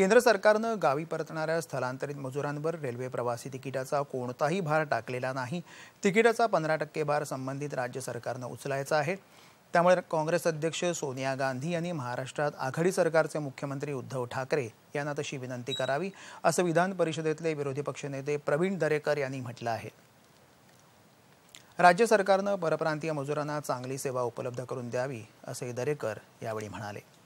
केंद्र सरकारनं गावी परतणाऱ्या स्थलांतरित मजुरांवर रेल्वे प्रवासी तिकिटाचा कोणताही भार टाकलेला नाही तिकिटाचा पंधरा टक्के भार संबंधित राज्य सरकारनं उचलायचा आहे त्यामुळे काँग्रेस अध्यक्ष सोनिया गांधी यांनी महाराष्ट्रात आघाडी सरकारचे मुख्यमंत्री उद्धव ठाकरे यांना तशी विनंती करावी असं विधान परिषदेतले विरोधी पक्षनेते प्रवीण दरेकर यांनी म्हटलं आहे राज्य सरकारनं परप्रांतीय मजुरांना चांगली सेवा उपलब्ध करून द्यावी असंही दरेकर यावेळी म्हणाले